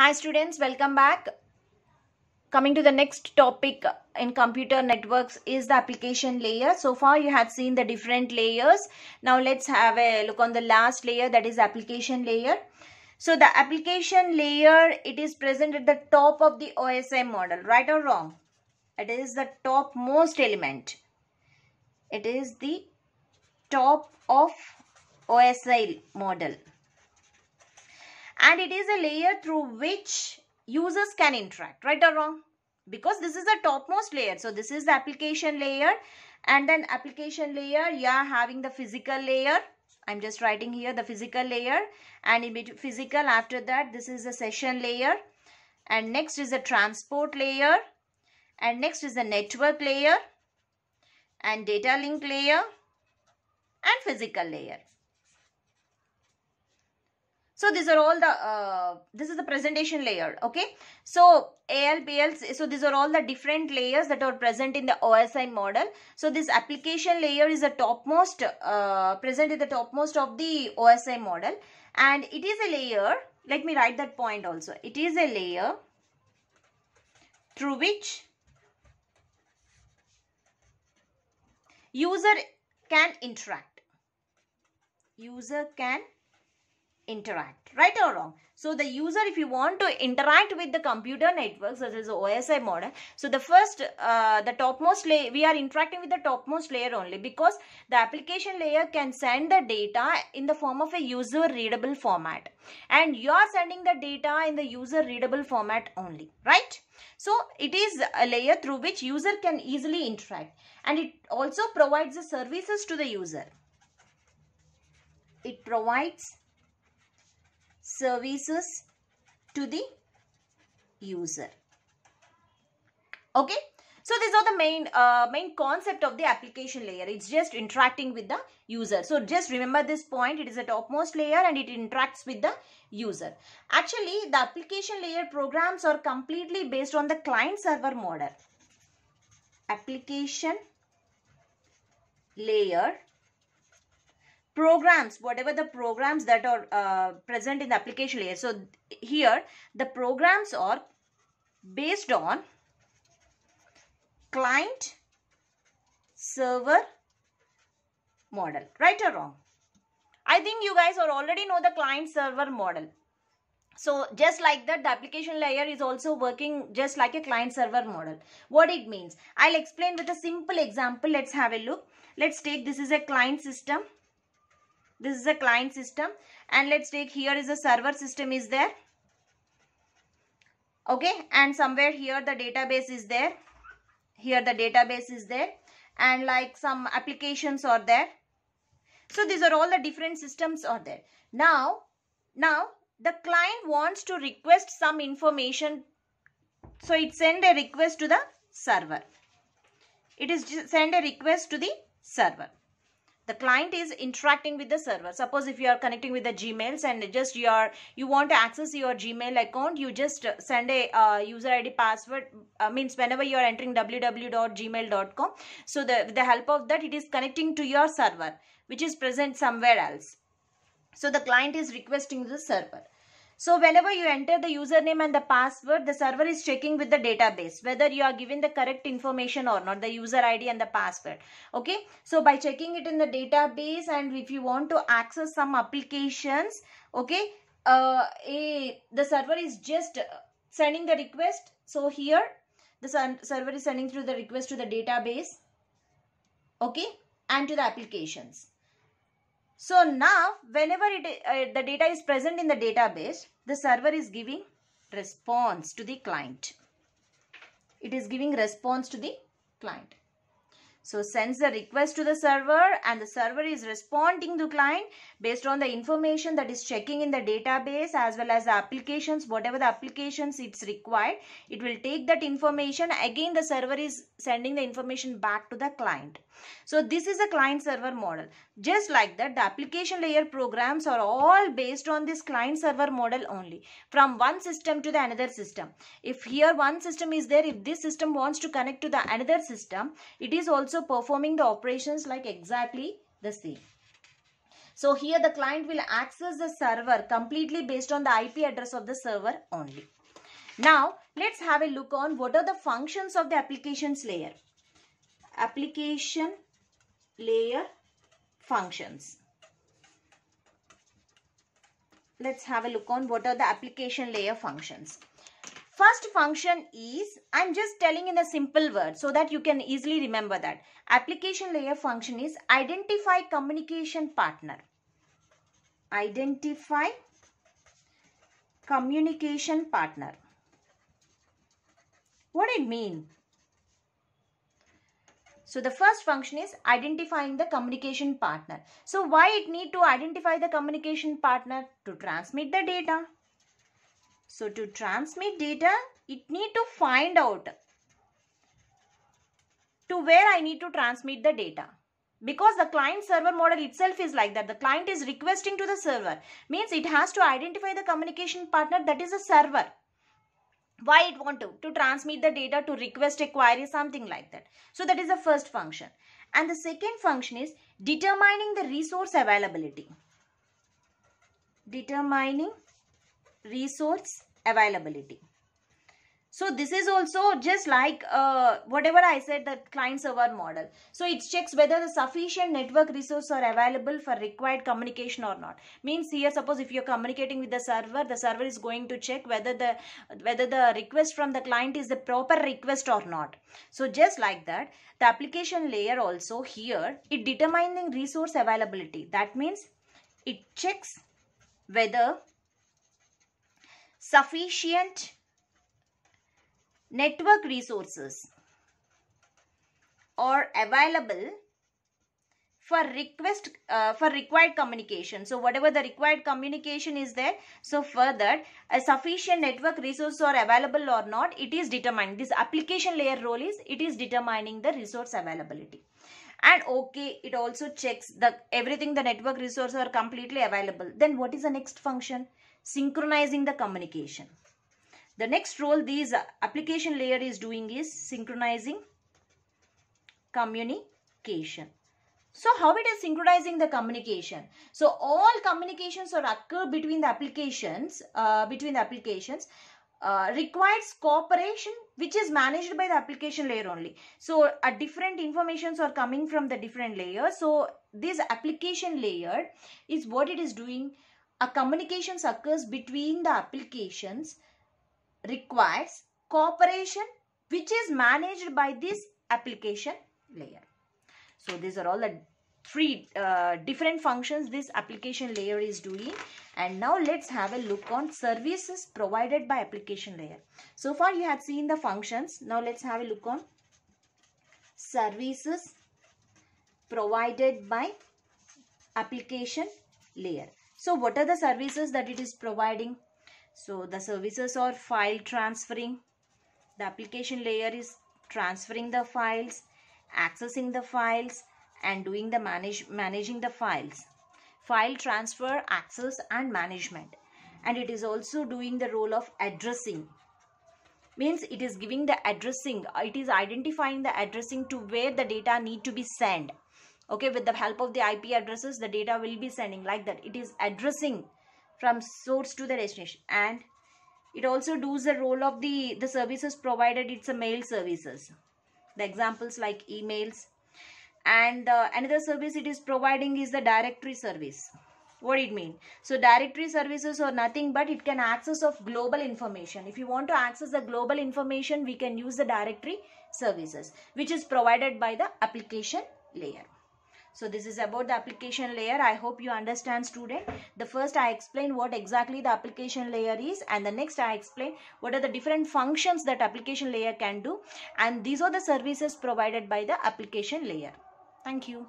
Hi students, welcome back. Coming to the next topic in computer networks is the application layer. So far you have seen the different layers. Now let's have a look on the last layer that is application layer. So the application layer, it is present at the top of the OSI model, right or wrong? It is the topmost element. It is the top of OSI model and it is a layer through which users can interact right or wrong because this is the topmost layer so this is the application layer and then application layer yeah, having the physical layer i'm just writing here the physical layer and in physical after that this is the session layer and next is the transport layer and next is the network layer and data link layer and physical layer so these are all the, uh, this is the presentation layer, okay? So AL, so these are all the different layers that are present in the OSI model. So this application layer is the topmost, uh, present in the topmost of the OSI model. And it is a layer, let me write that point also. It is a layer through which user can interact. User can interact right or wrong so the user if you want to interact with the computer network such as osi model so the first uh, the topmost layer we are interacting with the topmost layer only because the application layer can send the data in the form of a user readable format and you are sending the data in the user readable format only right so it is a layer through which user can easily interact and it also provides the services to the user it provides services to the user. Okay. So these are the main uh, main concept of the application layer. It's just interacting with the user. So just remember this point. It is the topmost layer and it interacts with the user. Actually, the application layer programs are completely based on the client server model. Application layer programs whatever the programs that are uh, present in the application layer so here the programs are based on client server model right or wrong i think you guys are already know the client server model so just like that the application layer is also working just like a client server model what it means i'll explain with a simple example let's have a look let's take this is a client system this is a client system. And let's take here is a server system is there. Okay. And somewhere here the database is there. Here the database is there. And like some applications are there. So these are all the different systems are there. Now, now the client wants to request some information. So it send a request to the server. It is send a request to the server the client is interacting with the server suppose if you are connecting with the gmails and just your you want to access your gmail account you just send a uh, user id password uh, means whenever you are entering www.gmail.com so the with the help of that it is connecting to your server which is present somewhere else so the client is requesting the server so whenever you enter the username and the password, the server is checking with the database whether you are given the correct information or not, the user ID and the password. Okay. So by checking it in the database and if you want to access some applications, okay, uh, a, the server is just sending the request. So here the server is sending through the request to the database. Okay. And to the applications. So now whenever it, uh, the data is present in the database, the server is giving response to the client. It is giving response to the client. So sends the request to the server and the server is responding to client based on the information that is checking in the database as well as the applications, whatever the applications it's required. It will take that information. Again, the server is sending the information back to the client. So this is a client server model. Just like that, the application layer programs are all based on this client server model only from one system to the another system. If here one system is there, if this system wants to connect to the another system, it is also also performing the operations like exactly the same. So here the client will access the server completely based on the IP address of the server only. Now let's have a look on what are the functions of the applications layer. Application layer functions. Let's have a look on what are the application layer functions. First function is, I'm just telling in a simple word so that you can easily remember that. Application layer function is identify communication partner. Identify communication partner. What it mean? So the first function is identifying the communication partner. So why it need to identify the communication partner? To transmit the data. So to transmit data, it need to find out to where I need to transmit the data. Because the client server model itself is like that. The client is requesting to the server. Means it has to identify the communication partner that is the server why it want to to transmit the data to request a query something like that so that is the first function and the second function is determining the resource availability determining resource availability. So this is also just like uh, whatever I said the client server model. So it checks whether the sufficient network resources are available for required communication or not. Means here suppose if you're communicating with the server, the server is going to check whether the whether the request from the client is the proper request or not. So just like that the application layer also here it determining resource availability. That means it checks whether sufficient network resources or available for request uh, for required communication so whatever the required communication is there so further a sufficient network resource are available or not it is determined this application layer role is it is determining the resource availability and okay it also checks the everything the network resource are completely available then what is the next function synchronizing the communication. The next role these application layer is doing is synchronizing communication. So how it is synchronizing the communication? So all communications or occur between the applications, uh, between the applications uh, requires cooperation which is managed by the application layer only. So uh, different informations are coming from the different layers. So this application layer is what it is doing a communication occurs between the applications requires cooperation which is managed by this application layer. So these are all the three uh, different functions this application layer is doing and now let's have a look on services provided by application layer. So far you have seen the functions now let's have a look on services provided by application layer so what are the services that it is providing so the services are file transferring the application layer is transferring the files accessing the files and doing the manage managing the files file transfer access and management and it is also doing the role of addressing means it is giving the addressing it is identifying the addressing to where the data need to be sent okay with the help of the ip addresses the data will be sending like that it is addressing from source to the destination and it also does the role of the the services provided it's a mail services the examples like emails and uh, another service it is providing is the directory service what it mean so directory services or nothing but it can access of global information if you want to access the global information we can use the directory services which is provided by the application layer so this is about the application layer. I hope you understand student. The first I explain what exactly the application layer is and the next I explain what are the different functions that application layer can do and these are the services provided by the application layer. Thank you.